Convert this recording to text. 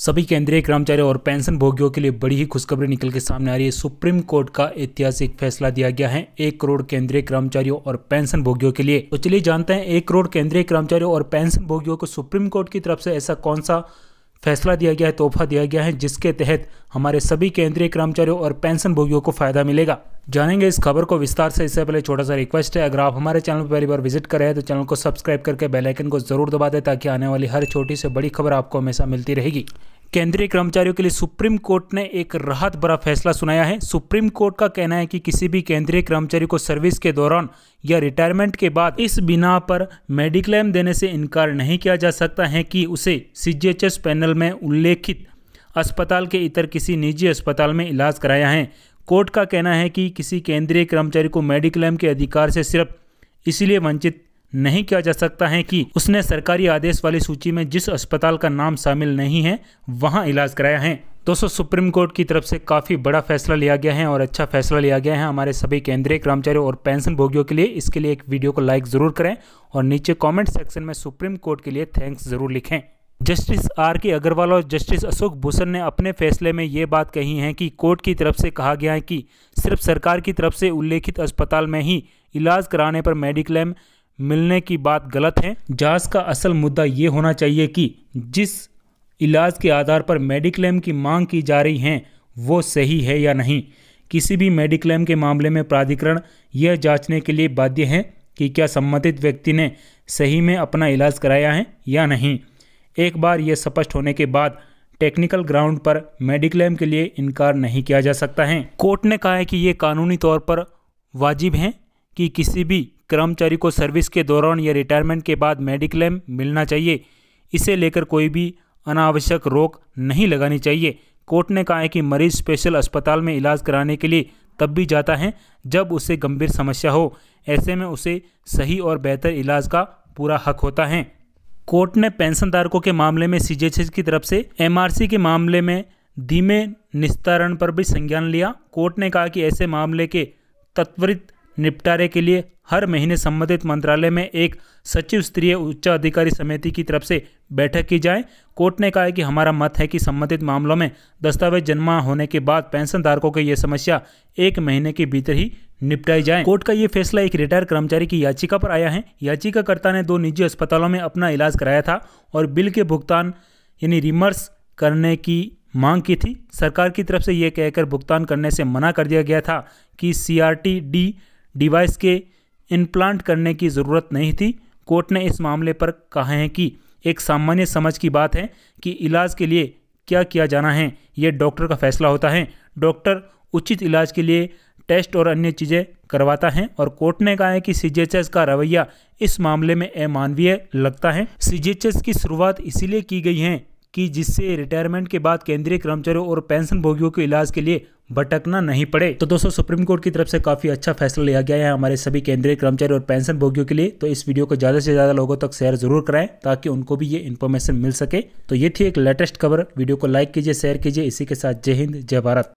सभी केंद्रीय कर्मचारियों और पेंशन भोगियों के लिए बड़ी ही खुशखबरी निकल के सामने आ रही है सुप्रीम कोर्ट का ऐतिहासिक फैसला दिया गया है एक करोड़ केंद्रीय कर्मचारियों और पेंशन भोगियों के लिए तो चलिए जानते हैं एक करोड़ केंद्रीय कर्मचारियों और पेंशन भोगियों को सुप्रीम कोर्ट की तरफ से ऐसा कौन सा फैसला दिया गया है तोहफा दिया गया है जिसके तहत हमारे सभी केंद्रीय कर्मचारियों और पेंशन भोगियों को फायदा मिलेगा जानेंगे इस खबर को विस्तार से इससे पहले छोटा सा रिक्वेस्ट है अगर आप हमारे चैनल पर पहली बार विजिट कर रहे हैं तो चैनल को सब्सक्राइब करके बेल आइकन को जरूर दबा दें ताकि आने वाली हर छोटी से बड़ी खबर आपको हमेशा मिलती रहेगी केंद्रीय कर्मचारियों के लिए सुप्रीम कोर्ट ने एक राहत भरा फैसला सुनाया है सुप्रीम कोर्ट का कहना है कि किसी भी केंद्रीय कर्मचारी को सर्विस के दौरान या रिटायरमेंट के बाद इस बिना पर मेडिक्लेम देने से इनकार नहीं किया जा सकता है कि उसे सीजीएचएस पैनल में उल्लेखित अस्पताल के इतर किसी निजी अस्पताल में इलाज कराया है कोर्ट का कहना है कि किसी केंद्रीय कर्मचारी को मेडिक्लेम के अधिकार से सिर्फ इसलिए वंचित नहीं किया जा सकता है कि उसने सरकारी आदेश वाली सूची में जिस अस्पताल का नाम शामिल नहीं है वहां इलाज कराया है दोस्तों सुप्रीम कोर्ट की तरफ से काफ़ी बड़ा फैसला लिया गया है और अच्छा फैसला लिया गया है हमारे सभी केंद्रीय कर्मचारियों और पेंशन भोगियों के लिए इसके लिए एक वीडियो को लाइक ज़रूर करें और नीचे कॉमेंट सेक्शन में सुप्रीम कोर्ट के लिए थैंक्स ज़रूर लिखें जस्टिस आर के अग्रवाल और जस्टिस अशोक भूषण ने अपने फैसले में ये बात कही है कि कोर्ट की तरफ से कहा गया है कि सिर्फ सरकार की तरफ से उल्लेखित अस्पताल में ही इलाज कराने पर मेडिक्लेम मिलने की बात गलत है जांच का असल मुद्दा ये होना चाहिए कि जिस इलाज के आधार पर मेडिक्लेम की मांग की जा रही है वो सही है या नहीं किसी भी मेडिक्लेम के मामले में प्राधिकरण यह जांचने के लिए बाध्य है कि क्या संबंधित व्यक्ति ने सही में अपना इलाज कराया है या नहीं एक बार यह स्पष्ट होने के बाद टेक्निकल ग्राउंड पर मेडिक्लेम के लिए इनकार नहीं किया जा सकता है कोर्ट ने कहा है कि ये कानूनी तौर पर वाजिब हैं कि किसी भी कर्मचारी को सर्विस के दौरान या रिटायरमेंट के बाद मेडिक्लेम मिलना चाहिए इसे लेकर कोई भी अनावश्यक रोक नहीं लगानी चाहिए कोर्ट ने कहा है कि मरीज स्पेशल अस्पताल में इलाज कराने के लिए तब भी जाता है जब उसे गंभीर समस्या हो ऐसे में उसे सही और बेहतर इलाज का पूरा हक होता है कोर्ट ने पेंशन धारकों के मामले में सी की तरफ से एम के मामले में धीमे निस्तारण पर भी संज्ञान लिया कोर्ट ने कहा कि ऐसे मामले के तत्वरित निपटारे के लिए हर महीने संबंधित मंत्रालय में एक सचिव स्तरीय उच्च अधिकारी समिति की तरफ से बैठक की जाए कोर्ट ने कहा है कि हमारा मत है कि संबंधित मामलों में दस्तावेज जमा होने के बाद पेंशन धारकों की यह समस्या एक महीने के भीतर ही निपटाई जाए कोर्ट का ये फैसला एक रिटायर कर्मचारी की याचिका पर आया है याचिकाकर्ता ने दो निजी अस्पतालों में अपना इलाज कराया था और बिल के भुगतान यानी रिमर्स करने की मांग की थी सरकार की तरफ से ये कहकर भुगतान करने से मना कर दिया गया था कि C R T D device के इम्प्लांट करने की ज़रूरत नहीं थी कोर्ट ने इस मामले पर कहा है कि एक सामान्य समझ की बात है कि इलाज के लिए क्या किया जाना है ये डॉक्टर का फैसला होता है डॉक्टर उचित इलाज के लिए टेस्ट और अन्य चीज़ें करवाता है और कोर्ट ने कहा है कि सी का रवैया इस मामले में अमानवीय लगता है सी की शुरुआत इसीलिए की गई है कि जिससे रिटायरमेंट के बाद केंद्रीय कर्मचारियों और पेंशन भोगियों के इलाज के लिए भटकना नहीं पड़े तो दोस्तों सुप्रीम कोर्ट की तरफ से काफी अच्छा फैसला लिया गया है हमारे सभी केंद्रीय कर्मचारी और पेंशन भोगियों के लिए तो इस वीडियो को ज्यादा से ज्यादा लोगों तक शेयर जरूर कराएं ताकि उनको भी ये इन्फॉर्मेशन मिल सके तो ये थी एक लेटेस्ट खबर वीडियो को लाइक कीजिए शेयर कीजिए इसी के साथ जय हिंद जय भारत